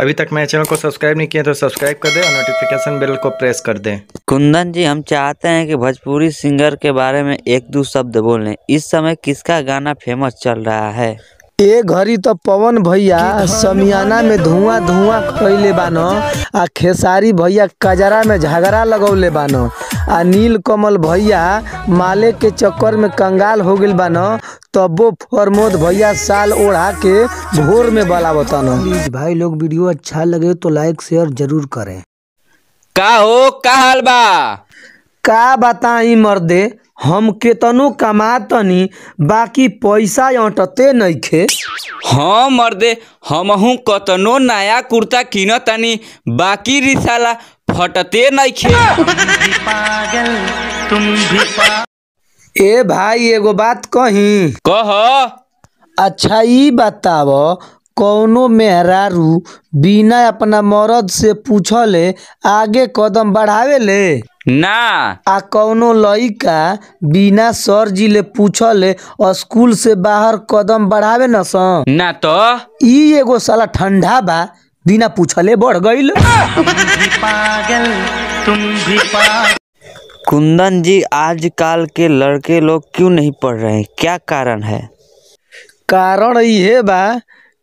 अभी तक मेरे चैनल को सब्सक्राइब नहीं किया तो सब्सक्राइब कर दें और नोटिफिकेशन बेल को प्रेस कर दें कुंदन जी हम चाहते हैं कि भोजपुरी सिंगर के बारे में एक दो शब्द बोलें इस समय किसका गाना फेमस चल रहा है ए घड़ी तो पवन भैया समियाना में धुआं धुआं कैले बान आ खेसारी भैया कजरा में झगड़ा लगौले बान आ नीलकमल भैया माले के चक्कर में कंगाल हो गइल बान तब्बो फरमोद भैया साल ओढ़ा के भोर में बलावतन भाई लोग वीडियो अच्छा लगे तो लाइक शेयर जरूर करें का हो का हाल बा का बताई मर्दे हम केतनो कमातनी बाकी पैसा अटते खे। ह मर्दे हमहू कतनो नया कुर्ता किनतानी बाकी रिसाला रिसाला फटते नइखे ए भाई एगो बात कही कह अच्छा ई बताब कोनो मेहरारू बिना अपना मरद से पूछले आगे कदम बढ़ावेले ना आ कौनो लइका बिना सर जी ले पूछल स्कूल से बाहर कदम बढ़ावे न सन ना तो ई एगो साला ठंडा बा बिना पूछले बढ़ गईल पागल तुम भी पागल कुंदन जी आजकल के लड़के लोग क्यों नहीं पढ़ रहे हैं क्या कारण है कारण ये बा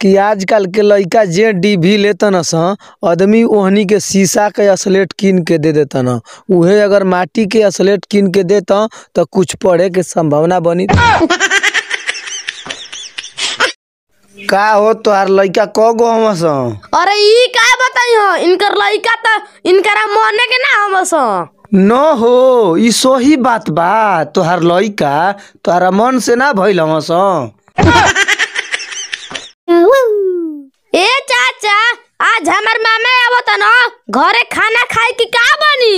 कि आजकल के लड़का जे डिभी लेतन सन आदमी ओहनी के शीशा के असलेट कीन के दे देतन उहे अगर माटी के असलेट कीन के दे तो कुछ पढ़े के संभावना बनी का हो तोहार लड़का क गो हम हमस अरे ई का बताई हो इनकर लड़का तो इनकर मोने के ना हम हमस न हो ई सोही बात बा तो लड़का लइका तोहरा मन से ना भइल हमस घरे खाना खाए की का बनी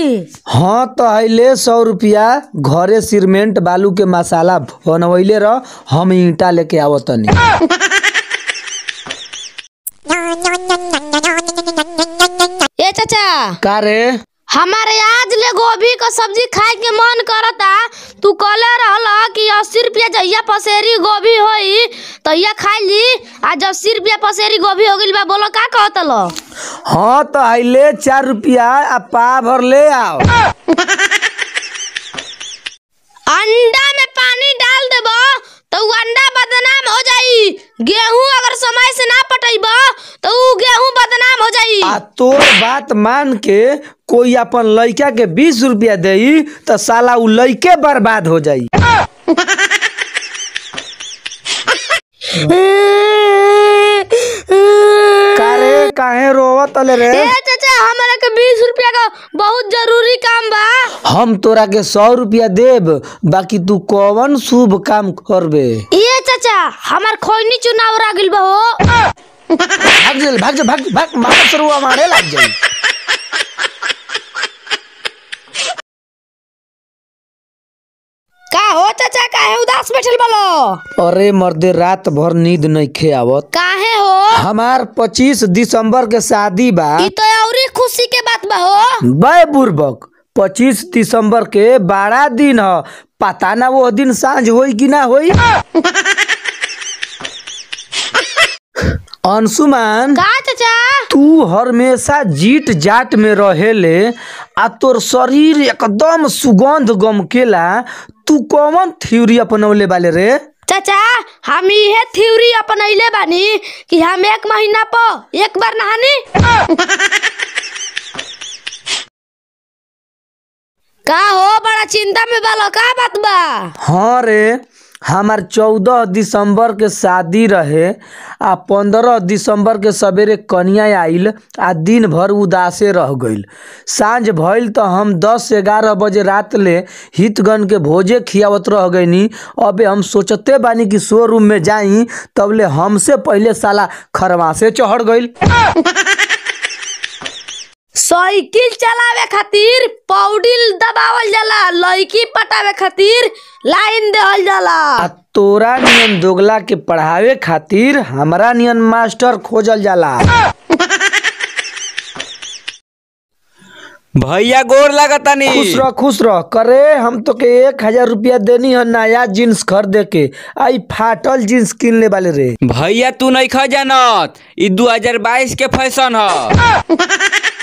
हाँ तो ले सौ रुपया घरे सीमेंट बालू के मसाला बनवैले रह हम ईटा लेके आवतनी ए चाचा का रे हमारे आज ले गोभी का सब्जी खाए के मन करता तू कले रहला अस्सी रुपया जहिया पसेरी गोभी हो तहिया तो खा ली आ जब अस्सी रुपया पसेरी गोभी हो गई बा बोलो का कहत लो हाँ तो आइले चार रुपया आ पा भर ले आओ अंडा में पानी डाल देबो तो अंडा बदनाम हो जाई गेहूं अगर समय से ना पटैबो तो गेहूं बदनाम हो जाई आ तोर बात मान के कोई अपन लड़का के बीस रुपया दे तो साला उ लड़के बर्बाद हो जाई काहे रे चाचा के रुपया का बहुत जरूरी काम बा हम तोरा के सौ रुपया देब बाकी तू कौन शुभ काम करबे ये चाचा हमार खोइनी चुनाव रागिल बहो भाग जल भाग जल भाग भाग मार सरुआ मारे लग जाए पास बैठल बोलो अरे मर्दे रात भर नींद नहीं खे आवत काहे हो हमार 25 दिसंबर के शादी बा ई तो औरी खुशी के बात बा हो बे बुर्बक 25 दिसंबर के बड़ा दिन ह पता ना वो दिन सांझ होई कि ना होई अंशुमान का चाचा तू हमेशा जीट जाट में रहेले आ तोर शरीर एकदम सुगंध गमकेला तू कौन थ्योरी अपनौले वाले रे चाचा हम ये थ्योरी अपनैले बानी कि हम एक महीना पो एक बार नहानी का हो बड़ा चिंता में बालो का बात बा हाँ रे हमार चौदह दिसंबर के शादी रहे आ पंद्रह दिसंबर के सवेरे कनिया आइल आ दिन भर उदासे रह गई साँझ भइल तो हम दस ग्यारह बजे रात ले हितगन के भोजे खियावत रह गईनी अबे हम सोचते बानी कि शोरूम में जाई ले हमसे पहले साला खरवा चढ़ गई साइकिल चलावे खातिर पौडिल दबावल जाला लड़की पटावे खातिर लाइन देहल जाला तोरा नियन दोगला के पढ़ावे खातिर हमरा नियन मास्टर खोजल जाला भैया गोर लगतनी खुश रह खुश रह करे हम तो के एक हजार रुपया देनी है नया जींस खर दे के आई फाटल जींस किन ले वाले रे भैया तू नहीं खा जानत ई 2022 के फैशन है